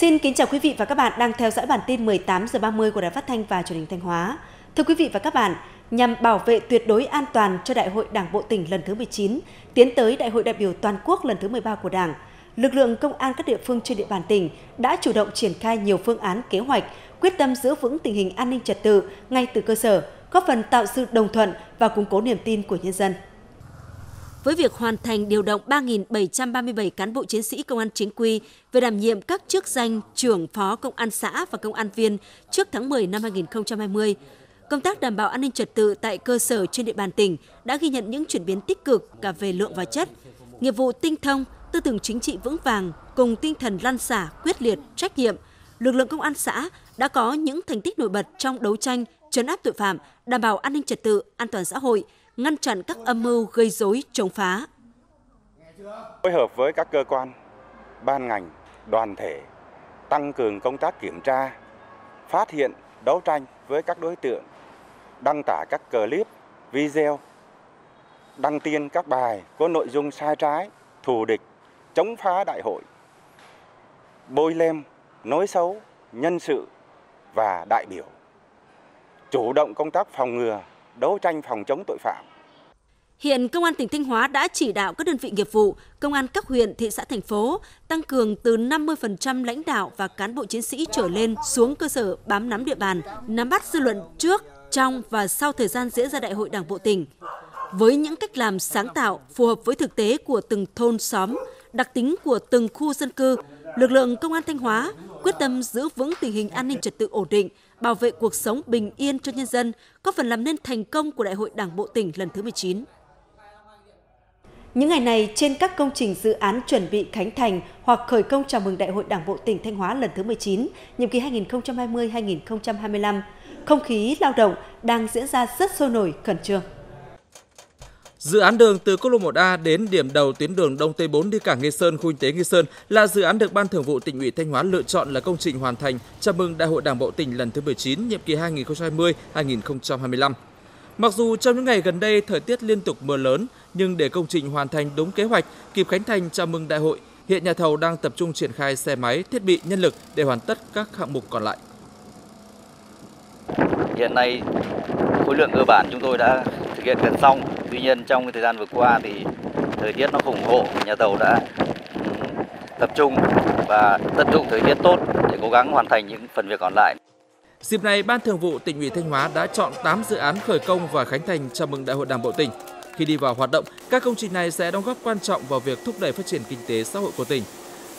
Xin kính chào quý vị và các bạn đang theo dõi bản tin 18 giờ 30 của Đài Phát thanh và Truyền hình Thanh Hóa. Thưa quý vị và các bạn, nhằm bảo vệ tuyệt đối an toàn cho Đại hội Đảng bộ tỉnh lần thứ 19, tiến tới Đại hội đại biểu toàn quốc lần thứ 13 của Đảng, lực lượng công an các địa phương trên địa bàn tỉnh đã chủ động triển khai nhiều phương án kế hoạch, quyết tâm giữ vững tình hình an ninh trật tự ngay từ cơ sở, góp phần tạo sự đồng thuận và củng cố niềm tin của nhân dân với việc hoàn thành điều động 3.737 cán bộ chiến sĩ công an chính quy về đảm nhiệm các chức danh trưởng phó công an xã và công an viên trước tháng 10 năm 2020. Công tác đảm bảo an ninh trật tự tại cơ sở trên địa bàn tỉnh đã ghi nhận những chuyển biến tích cực cả về lượng và chất. Nghiệp vụ tinh thông, tư tưởng chính trị vững vàng cùng tinh thần lan xả, quyết liệt, trách nhiệm, lực lượng công an xã đã có những thành tích nổi bật trong đấu tranh, chấn áp tội phạm, đảm bảo an ninh trật tự, an toàn xã hội – ngăn chặn các âm mưu gây rối chống phá. Phối hợp với các cơ quan, ban ngành, đoàn thể tăng cường công tác kiểm tra, phát hiện, đấu tranh với các đối tượng đăng tải các clip, video, đăng tin các bài có nội dung sai trái, thù địch, chống phá đại hội, bôi lem, nói xấu, nhân sự và đại biểu. Chủ động công tác phòng ngừa, đấu tranh phòng chống tội phạm Hiện Công an tỉnh Thanh Hóa đã chỉ đạo các đơn vị nghiệp vụ, Công an các huyện, thị xã, thành phố tăng cường từ 50% lãnh đạo và cán bộ chiến sĩ trở lên xuống cơ sở bám nắm địa bàn, nắm bắt dư luận trước, trong và sau thời gian diễn ra đại hội Đảng bộ tỉnh. Với những cách làm sáng tạo phù hợp với thực tế của từng thôn xóm, đặc tính của từng khu dân cư, lực lượng công an Thanh Hóa quyết tâm giữ vững tình hình an ninh trật tự ổn định, bảo vệ cuộc sống bình yên cho nhân dân, có phần làm nên thành công của Đại hội Đảng bộ tỉnh lần thứ 19. Những ngày này, trên các công trình dự án chuẩn bị khánh thành hoặc khởi công chào mừng Đại hội Đảng bộ tỉnh Thanh Hóa lần thứ 19, nhiệm kỳ 2020-2025, không khí lao động đang diễn ra rất sôi nổi, khẩn trương. Dự án đường từ quốc lộ 1A đến điểm đầu tuyến đường Đông Tây 4 đi cảng Nghi Sơn, khu kinh tế Nghi Sơn là dự án được Ban Thường vụ tỉnh ủy Thanh Hóa lựa chọn là công trình hoàn thành chào mừng Đại hội Đảng bộ tỉnh lần thứ 19, nhiệm kỳ 2020-2025. Mặc dù trong những ngày gần đây thời tiết liên tục mưa lớn, nhưng để công trình hoàn thành đúng kế hoạch, kịp khánh thành chào mừng đại hội, hiện nhà thầu đang tập trung triển khai xe máy, thiết bị, nhân lực để hoàn tất các hạng mục còn lại. Hiện nay khối lượng cơ bản chúng tôi đã thực hiện gần xong. Tuy nhiên trong thời gian vừa qua thì thời tiết nó ủng hộ, nhà thầu đã ừ, tập trung và tận dụng thời tiết tốt để cố gắng hoàn thành những phần việc còn lại. Dịp này, Ban Thường vụ tỉnh ủy Thanh Hóa đã chọn 8 dự án khởi công và khánh thành chào mừng Đại hội Đảng bộ tỉnh. Khi đi vào hoạt động, các công trình này sẽ đóng góp quan trọng vào việc thúc đẩy phát triển kinh tế xã hội của tỉnh.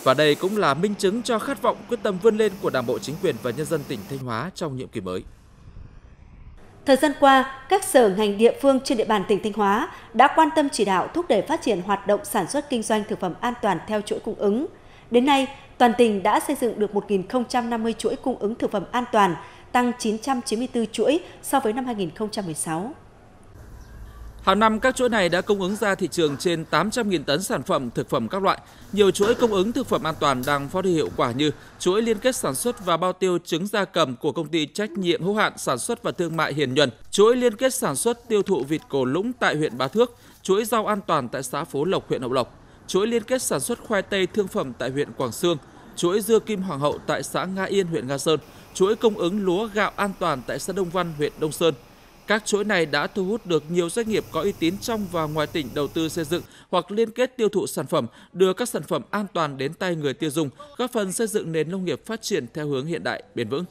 Và đây cũng là minh chứng cho khát vọng quyết tâm vươn lên của Đảng bộ chính quyền và nhân dân tỉnh Thanh Hóa trong nhiệm kỳ mới. Thời gian qua, các sở ngành địa phương trên địa bàn tỉnh Thanh Hóa đã quan tâm chỉ đạo thúc đẩy phát triển hoạt động sản xuất kinh doanh thực phẩm an toàn theo chuỗi cung ứng. Đến nay, toàn tỉnh đã xây dựng được 1.050 chuỗi cung ứng thực phẩm an toàn tăng 994 chuỗi so với năm 2016. Hàng năm các chuỗi này đã cung ứng ra thị trường trên 800.000 tấn sản phẩm thực phẩm các loại. Nhiều chuỗi cung ứng thực phẩm an toàn đang phát huy hiệu quả như chuỗi liên kết sản xuất và bao tiêu trứng da cầm của công ty trách nhiệm hữu hạn sản xuất và thương mại Hiền Nhuần, chuỗi liên kết sản xuất tiêu thụ vịt cổ lũng tại huyện Bá Thước, chuỗi rau an toàn tại xã Phố Lộc huyện Hậu Lộc, chuỗi liên kết sản xuất khoai tây thương phẩm tại huyện Quảng Sương, chuỗi dưa kim hoàng hậu tại xã Nga Yên huyện Nga Sơn, chuỗi cung ứng lúa gạo an toàn tại xã Đông Văn, huyện Đông Sơn. Các chuỗi này đã thu hút được nhiều doanh nghiệp có uy tín trong và ngoài tỉnh đầu tư xây dựng hoặc liên kết tiêu thụ sản phẩm, đưa các sản phẩm an toàn đến tay người tiêu dùng, góp phần xây dựng nền nông nghiệp phát triển theo hướng hiện đại, bền vững.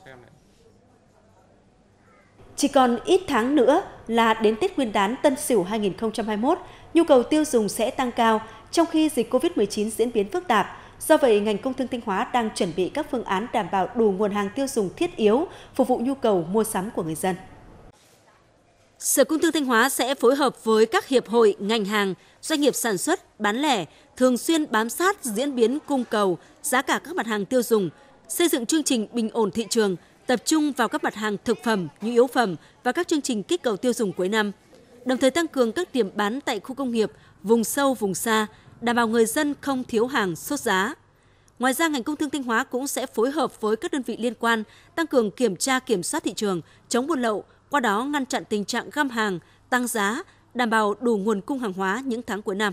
Chỉ còn ít tháng nữa là đến Tết Nguyên đán Tân Sửu 2021, nhu cầu tiêu dùng sẽ tăng cao trong khi dịch COVID-19 diễn biến phức tạp Do vậy, ngành công thương Thanh Hóa đang chuẩn bị các phương án đảm bảo đủ nguồn hàng tiêu dùng thiết yếu, phục vụ nhu cầu mua sắm của người dân. Sở Công Thương Thanh Hóa sẽ phối hợp với các hiệp hội, ngành hàng, doanh nghiệp sản xuất, bán lẻ, thường xuyên bám sát diễn biến cung cầu, giá cả các mặt hàng tiêu dùng, xây dựng chương trình bình ổn thị trường, tập trung vào các mặt hàng thực phẩm, nhu yếu phẩm và các chương trình kích cầu tiêu dùng cuối năm. Đồng thời tăng cường các điểm bán tại khu công nghiệp, vùng sâu, vùng xa, đảm bảo người dân không thiếu hàng sốt giá. Ngoài ra, ngành công thương Thanh Hóa cũng sẽ phối hợp với các đơn vị liên quan tăng cường kiểm tra kiểm soát thị trường, chống buôn lậu, qua đó ngăn chặn tình trạng găm hàng, tăng giá, đảm bảo đủ nguồn cung hàng hóa những tháng cuối năm.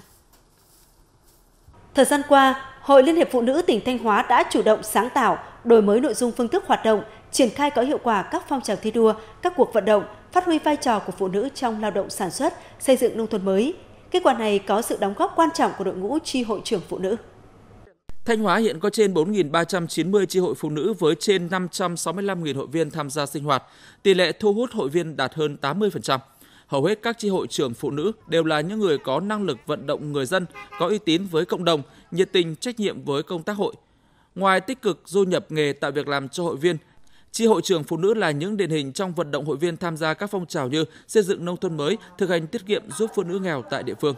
Thời gian qua, Hội Liên hiệp Phụ nữ tỉnh Thanh Hóa đã chủ động sáng tạo, đổi mới nội dung phương thức hoạt động, triển khai có hiệu quả các phong trào thi đua, các cuộc vận động, phát huy vai trò của phụ nữ trong lao động sản xuất, xây dựng nông thôn mới, Kết quả này có sự đóng góp quan trọng của đội ngũ tri hội trưởng phụ nữ. Thanh Hóa hiện có trên 4.390 tri hội phụ nữ với trên 565.000 hội viên tham gia sinh hoạt. Tỷ lệ thu hút hội viên đạt hơn 80%. Hầu hết các tri hội trưởng phụ nữ đều là những người có năng lực vận động người dân, có uy tín với cộng đồng, nhiệt tình trách nhiệm với công tác hội. Ngoài tích cực du nhập nghề tạo việc làm cho hội viên, Chi hội trưởng phụ nữ là những điển hình trong vận động hội viên tham gia các phong trào như xây dựng nông thôn mới, thực hành tiết kiệm giúp phụ nữ nghèo tại địa phương.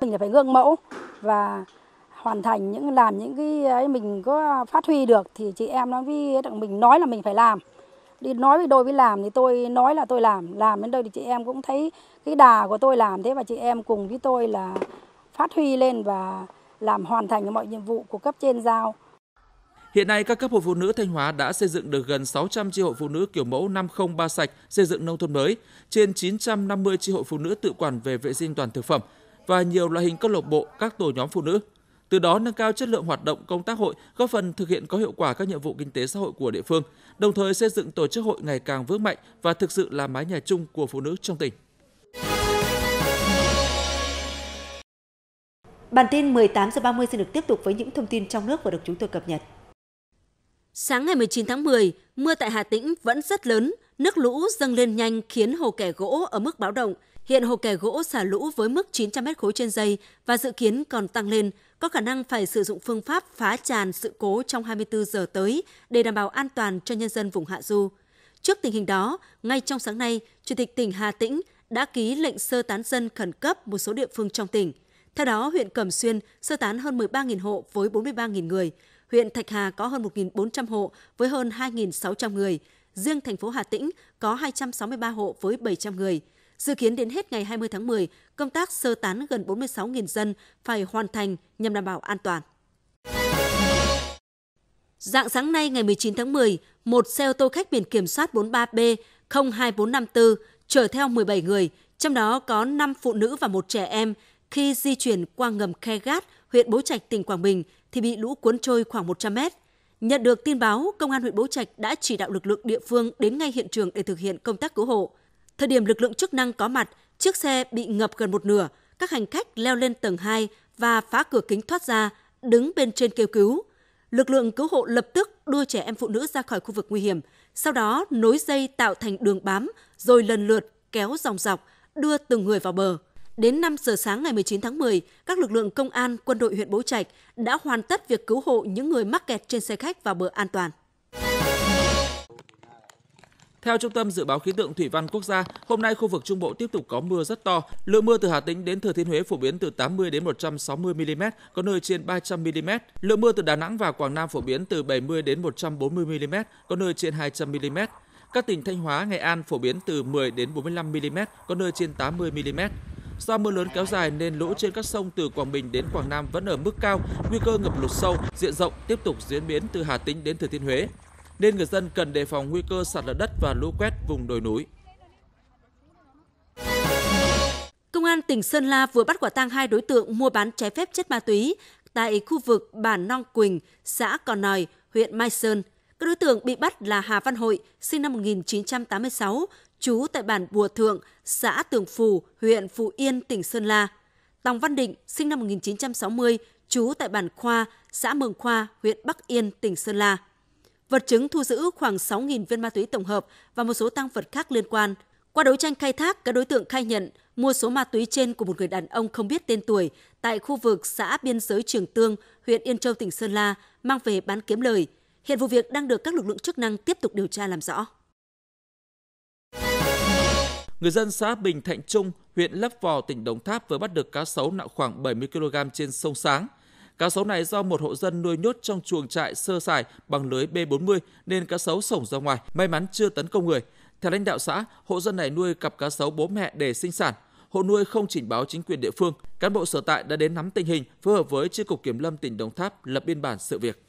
Mình phải gương mẫu và hoàn thành những làm những cái ấy mình có phát huy được thì chị em nó với mình nói là mình phải làm đi nói với đôi với làm thì tôi nói là tôi làm làm đến đây thì chị em cũng thấy cái đà của tôi làm thế và chị em cùng với tôi là phát huy lên và làm hoàn thành mọi nhiệm vụ của cấp trên giao Hiện nay, các cấp hội phụ nữ Thanh Hóa đã xây dựng được gần 600 tri hội phụ nữ kiểu mẫu 503 sạch xây dựng nông thôn mới, trên 950 tri hội phụ nữ tự quản về vệ sinh toàn thực phẩm và nhiều loại hình câu lạc bộ, các tổ nhóm phụ nữ. Từ đó nâng cao chất lượng hoạt động công tác hội, góp phần thực hiện có hiệu quả các nhiệm vụ kinh tế xã hội của địa phương, đồng thời xây dựng tổ chức hội ngày càng vững mạnh và thực sự là mái nhà chung của phụ nữ trong tỉnh. Bản tin 18 giờ 30 xin được tiếp tục với những thông tin trong nước vừa được chúng tôi cập nhật. Sáng ngày 19 tháng 10, mưa tại Hà Tĩnh vẫn rất lớn, nước lũ dâng lên nhanh khiến hồ kẻ gỗ ở mức báo động. Hiện hồ kẻ gỗ xả lũ với mức 900 m khối trên giây và dự kiến còn tăng lên, có khả năng phải sử dụng phương pháp phá tràn sự cố trong 24 giờ tới để đảm bảo an toàn cho nhân dân vùng hạ du. Trước tình hình đó, ngay trong sáng nay, Chủ tịch tỉnh Hà Tĩnh đã ký lệnh sơ tán dân khẩn cấp một số địa phương trong tỉnh. Theo đó, huyện Cẩm Xuyên sơ tán hơn 13.000 hộ với 43.000 người, huyện Thạch Hà có hơn 1.400 hộ với hơn 2.600 người, riêng thành phố Hà Tĩnh có 263 hộ với 700 người. Dự kiến đến hết ngày 20 tháng 10, công tác sơ tán gần 46.000 dân phải hoàn thành nhằm đảm bảo an toàn. Dạng sáng nay ngày 19 tháng 10, một xe ô tô khách biển kiểm soát 43B 02454 chở theo 17 người, trong đó có 5 phụ nữ và một trẻ em khi di chuyển qua ngầm Khe Gát, huyện Bố Trạch, tỉnh Quảng Bình thì bị lũ cuốn trôi khoảng 100 mét. Nhận được tin báo, Công an huyện Bố Trạch đã chỉ đạo lực lượng địa phương đến ngay hiện trường để thực hiện công tác cứu hộ. Thời điểm lực lượng chức năng có mặt, chiếc xe bị ngập gần một nửa, các hành khách leo lên tầng 2 và phá cửa kính thoát ra, đứng bên trên kêu cứu. Lực lượng cứu hộ lập tức đưa trẻ em phụ nữ ra khỏi khu vực nguy hiểm, sau đó nối dây tạo thành đường bám rồi lần lượt kéo dòng dọc, đưa từng người vào bờ. Đến 5 giờ sáng ngày 19 tháng 10, các lực lượng công an, quân đội huyện Bố Trạch đã hoàn tất việc cứu hộ những người mắc kẹt trên xe khách vào bờ an toàn. Theo Trung tâm Dự báo Khí tượng Thủy văn Quốc gia, hôm nay khu vực Trung Bộ tiếp tục có mưa rất to. Lượng mưa từ Hà Tĩnh đến Thừa Thiên Huế phổ biến từ 80 đến 160 mm, có nơi trên 300 mm. Lượng mưa từ Đà Nẵng và Quảng Nam phổ biến từ 70 đến 140 mm, có nơi trên 200 mm. Các tỉnh Thanh Hóa, Nghệ An phổ biến từ 10 đến 45 mm, có nơi trên 80 mm. Do mưa lớn kéo dài nên lũ trên các sông từ Quảng Bình đến Quảng Nam vẫn ở mức cao, nguy cơ ngập lụt sâu, diện rộng tiếp tục diễn biến từ Hà Tĩnh đến Thừa Thiên Huế. Nên người dân cần đề phòng nguy cơ sạt lở đất và lũ quét vùng đồi núi. Công an tỉnh Sơn La vừa bắt quả tang hai đối tượng mua bán trái phép chất ma túy tại khu vực bản Nong Quỳnh, xã Còn Nòi, huyện Mai Sơn. Các đối tượng bị bắt là Hà Văn Hội, sinh năm 1986, trú tại bản Bùa Thượng, xã Tường Phù, huyện Phú Yên, tỉnh Sơn La. Tòng Văn Định, sinh năm 1960, trú tại bản Khoa, xã Mường Khoa, huyện Bắc Yên, tỉnh Sơn La. Vật chứng thu giữ khoảng 6.000 viên ma túy tổng hợp và một số tăng vật khác liên quan. Qua đấu tranh khai thác, các đối tượng khai nhận mua số ma túy trên của một người đàn ông không biết tên tuổi tại khu vực xã biên giới Trường Tương, huyện Yên Châu, tỉnh Sơn La, mang về bán kiếm lời. Hiện vụ việc đang được các lực lượng chức năng tiếp tục điều tra làm rõ. Người dân xã Bình Thạnh Trung, huyện Lấp Vò, tỉnh Đồng Tháp vừa bắt được cá sấu nặng khoảng 70 kg trên sông Sáng. Cá sấu này do một hộ dân nuôi nhốt trong chuồng trại sơ sài bằng lưới B40 nên cá sấu sổng ra ngoài, may mắn chưa tấn công người. Theo lãnh đạo xã, hộ dân này nuôi cặp cá sấu bố mẹ để sinh sản. Hộ nuôi không trình báo chính quyền địa phương. Cán bộ sở tại đã đến nắm tình hình, phối hợp với Chi cục Kiểm lâm tỉnh Đồng Tháp lập biên bản sự việc.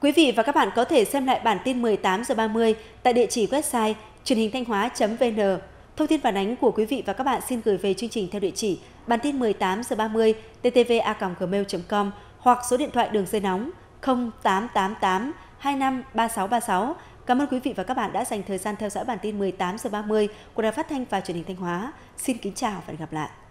Quý vị và các bạn có thể xem lại bản tin 18 giờ 30 tại địa chỉ website truyền hình thanh hóa.vn Thông tin phản ánh của quý vị và các bạn xin gửi về chương trình theo địa chỉ bản tin 18 giờ 30 ttva@gmail.com hoặc số điện thoại đường dây nóng 0888 25 Cảm ơn quý vị và các bạn đã dành thời gian theo dõi bản tin 18 giờ 30 của Đài Phát thanh và Truyền hình Thanh Hóa. Xin kính chào và hẹn gặp lại.